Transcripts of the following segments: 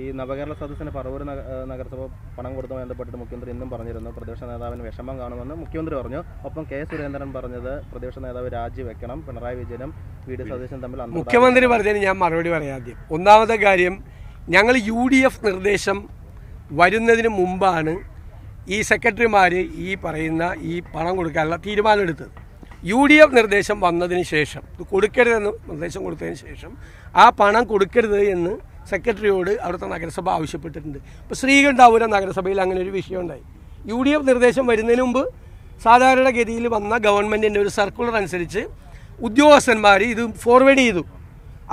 ഈ നവകേരള സദസ്സിന് പറവൂർ നഗരസഭ പണം കൊടുത്തു ബന്ധപ്പെട്ട് മുഖ്യമന്ത്രി ഇന്നും പറഞ്ഞിരുന്നു പ്രതിപക്ഷ നേതാവിന് വിഷമം കാണുമെന്ന് മുഖ്യമന്ത്രി പറഞ്ഞു ഒപ്പം കെ സുരേന്ദ്രൻ പറഞ്ഞത് പ്രതിപക്ഷ നേതാവ് രാജിവെക്കണം പിണറായി വിജയനും വി ഡി സതീശൻ തമ്മിൽ മുഖ്യമന്ത്രി പറഞ്ഞതിന് ഞാൻ മറുപടി പറയാം ആദ്യം ഒന്നാമത്തെ കാര്യം ഞങ്ങൾ യു ഡി എഫ് നിർദ്ദേശം വരുന്നതിന് മുമ്പാണ് ഈ സെക്രട്ടറിമാർ ഈ പറയുന്ന ഈ പണം കൊടുക്കാനുള്ള തീരുമാനമെടുത്തത് യു ഡി എഫ് നിർദ്ദേശം വന്നതിന് ശേഷം കൊടുക്കരുതെന്ന് നിർദ്ദേശം കൊടുത്തതിന് ശേഷം ആ പണം കൊടുക്കരുത് എന്ന് സെക്രട്ടറിയോട് അവിടുത്തെ നഗരസഭ ആവശ്യപ്പെട്ടിട്ടുണ്ട് ഇപ്പോൾ ശ്രീകണ്ഠാപുരം നഗരസഭയിൽ അങ്ങനെ ഒരു വിഷയം ഉണ്ടായി യു ഡി എഫ് നിർദ്ദേശം വരുന്നതിന് മുമ്പ് ഗതിയിൽ വന്ന ഗവൺമെൻറ്റിൻ്റെ ഒരു സർക്കുലർ അനുസരിച്ച് ഉദ്യോഗസ്ഥന്മാർ ഇത് ഫോർവേഡ് ചെയ്തു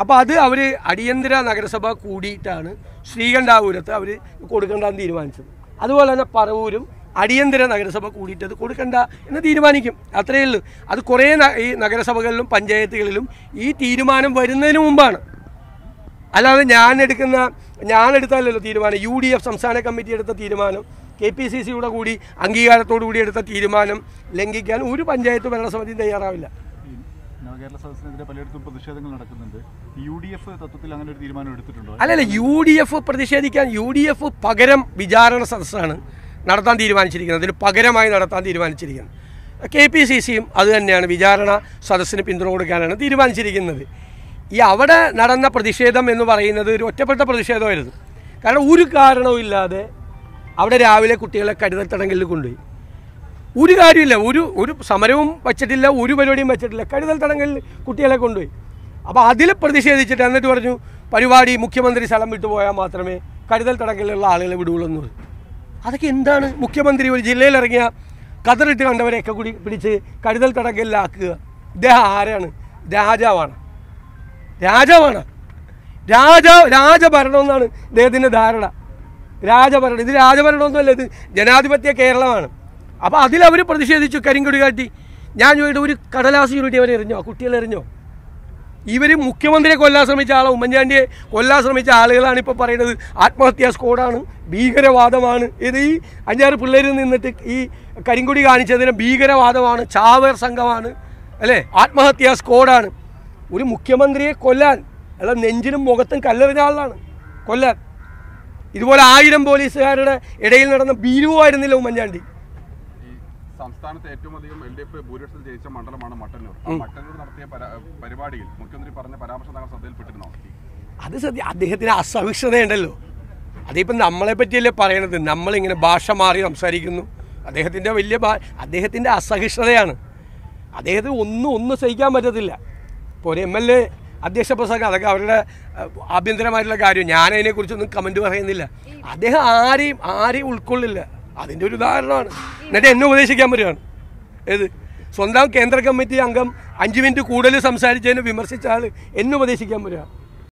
അപ്പോൾ അത് അവർ അടിയന്തര നഗരസഭ കൂടിയിട്ടാണ് ശ്രീകണ്ഠാപുരത്ത് അവർ കൊടുക്കേണ്ടതെന്ന് തീരുമാനിച്ചത് അതുപോലെ തന്നെ പറവൂരും അടിയന്തര നഗരസഭ കൂടിയിട്ട് അത് കൊടുക്കണ്ട എന്ന് തീരുമാനിക്കും അത്രയേ ഉള്ളൂ അത് കുറേ ഈ നഗരസഭകളിലും പഞ്ചായത്തുകളിലും ഈ തീരുമാനം വരുന്നതിന് മുമ്പാണ് അല്ലാതെ ഞാൻ എടുക്കുന്ന ഞാൻ എടുത്താലല്ലോ തീരുമാനം യു ഡി എഫ് സംസ്ഥാന കമ്മിറ്റി എടുത്ത തീരുമാനം കെ പി സി സിയുടെ കൂടി അംഗീകാരത്തോടു കൂടി എടുത്ത തീരുമാനം ലംഘിക്കാൻ ഒരു പഞ്ചായത്ത് ഭരണസമിതി തയ്യാറാവില്ല തത്വത്തിൽ അങ്ങനെ ഒരു തീരുമാനം അല്ലല്ല യു ഡി എഫ് പ്രതിഷേധിക്കാൻ യു ഡി എഫ് പകരം വിചാരണ സദസ്സാണ് നടത്താൻ തീരുമാനിച്ചിരിക്കുന്നത് അതിന് പകരമായി നടത്താൻ തീരുമാനിച്ചിരിക്കുന്നത് കെ പി സി സിയും അത് തന്നെയാണ് വിചാരണ സദസ്സിന് പിന്തുണ കൊടുക്കാനാണ് തീരുമാനിച്ചിരിക്കുന്നത് ഈ അവിടെ നടന്ന പ്രതിഷേധം എന്ന് പറയുന്നത് ഒരു ഒറ്റപ്പെട്ട പ്രതിഷേധമായിരുന്നു കാരണം ഒരു കാരണവും ഇല്ലാതെ അവിടെ രാവിലെ കുട്ടികളെ കരുതൽ തടങ്കലിൽ കൊണ്ടുപോയി ഒരു കാര്യമില്ല ഒരു ഒരു സമരവും വച്ചിട്ടില്ല ഒരു പരിപാടിയും വച്ചിട്ടില്ല കരുതൽ തടങ്കലിൽ കുട്ടികളെ കൊണ്ടുപോയി അപ്പോൾ അതിൽ പ്രതിഷേധിച്ചിട്ട് എന്നിട്ട് പറഞ്ഞു പരിപാടി മുഖ്യമന്ത്രി സ്ഥലം പോയാൽ മാത്രമേ കരുതൽ തടങ്കലിലുള്ള ആളുകളെ വിടുകയുള്ളൂ എന്ന് പറഞ്ഞു അതൊക്കെ എന്താണ് മുഖ്യമന്ത്രി ഒരു ജില്ലയിൽ ഇറങ്ങിയ കതറിട്ട് കണ്ടവരെയൊക്കെ കൂടി പിടിച്ച് കരുതൽ തടങ്കലിലാക്കുക ഇദ്ദേഹം ആരാണ് രാജാവാണ് രാജാവാണ് രാജാവ് രാജഭരണം എന്നാണ് ഇദ്ദേഹത്തിൻ്റെ ധാരണ രാജഭരണം ഇത് രാജഭരണമൊന്നുമല്ല ഇത് ജനാധിപത്യ കേരളമാണ് അപ്പോൾ അതിലവർ പ്രതിഷേധിച്ചു കരിങ്കൊടി കാട്ടി ഞാൻ ചോദിച്ചു ഒരു കടലാസ് യൂണിറ്റ് അവരെ എറിഞ്ഞോ കുട്ടികളെ എറിഞ്ഞോ ഇവർ മുഖ്യമന്ത്രിയെ കൊല്ലാൻ ശ്രമിച്ച ആളെ ഉമ്മൻചാണ്ടിയെ കൊല്ലാൻ ശ്രമിച്ച ആളുകളാണ് ഇപ്പോൾ പറയുന്നത് ആത്മഹത്യാ സ്കോഡാണ് ഭീകരവാദമാണ് ഇത് ഈ അഞ്ചാറ് പിള്ളേരിൽ നിന്നിട്ട് ഈ കരിങ്കുടി കാണിച്ചതിന് ഭീകരവാദമാണ് ചാവേർ സംഘമാണ് അല്ലേ ആത്മഹത്യാ സ്കോഡാണ് ഒരു മുഖ്യമന്ത്രിയെ കൊല്ലാൻ അയാളെ നെഞ്ചിനും മുഖത്തും കല്ലെറിഞ്ഞ ആളാണ് കൊല്ലാൻ ഇതുപോലെ ആയിരം പോലീസുകാരുടെ ഇടയിൽ നടന്ന ബീരുവായിരുന്നില്ല ഉമ്മൻചാണ്ടി സംസ്ഥാനത്ത് ഏറ്റവും അധികം എൽ ഡി എഫ് ഭൂരിപക്ഷം ജയിച്ച മണ്ഡലമാണ് മട്ടന്നൂർ മട്ടന്നൂർ നടത്തിയ പരിപാടിയിൽ മുഖ്യമന്ത്രി പറഞ്ഞ പരാമർശം ശ്രദ്ധയിൽപ്പെട്ടിരുന്നോ അത് സത്യം അദ്ദേഹത്തിന് അസഹിഷ്ണതയുണ്ടല്ലോ അതിപ്പം നമ്മളെ പറ്റിയല്ലേ പറയണത് നമ്മളിങ്ങനെ ഭാഷ മാറി സംസാരിക്കുന്നു അദ്ദേഹത്തിൻ്റെ വലിയ അദ്ദേഹത്തിൻ്റെ അസഹിഷ്ണുതയാണ് അദ്ദേഹത്തിന് ഒന്നും ഒന്നും സഹിക്കാൻ പറ്റത്തില്ല ഇപ്പോൾ ഒരു എം എൽ എ അധ്യക്ഷ അതൊക്കെ അവരുടെ ആഭ്യന്തരമായിട്ടുള്ള കാര്യം ഞാൻ അതിനെക്കുറിച്ചൊന്നും കമൻറ്റ് പറയുന്നില്ല അദ്ദേഹം ആരെയും ആരെയും ഉൾക്കൊള്ളില്ല അതിൻ്റെ ഒരു ഉദാഹരണമാണ് എന്നിട്ട് എന്നെ ഉപദേശിക്കാൻ പറ്റുകയാണ് ഏത് സ്വന്തം കേന്ദ്ര കമ്മിറ്റി അംഗം അഞ്ച് മിനിറ്റ് കൂടുതൽ സംസാരിച്ചതിന് വിമർശിച്ചാൽ എന്നെ ഉപദേശിക്കാൻ പറ്റുക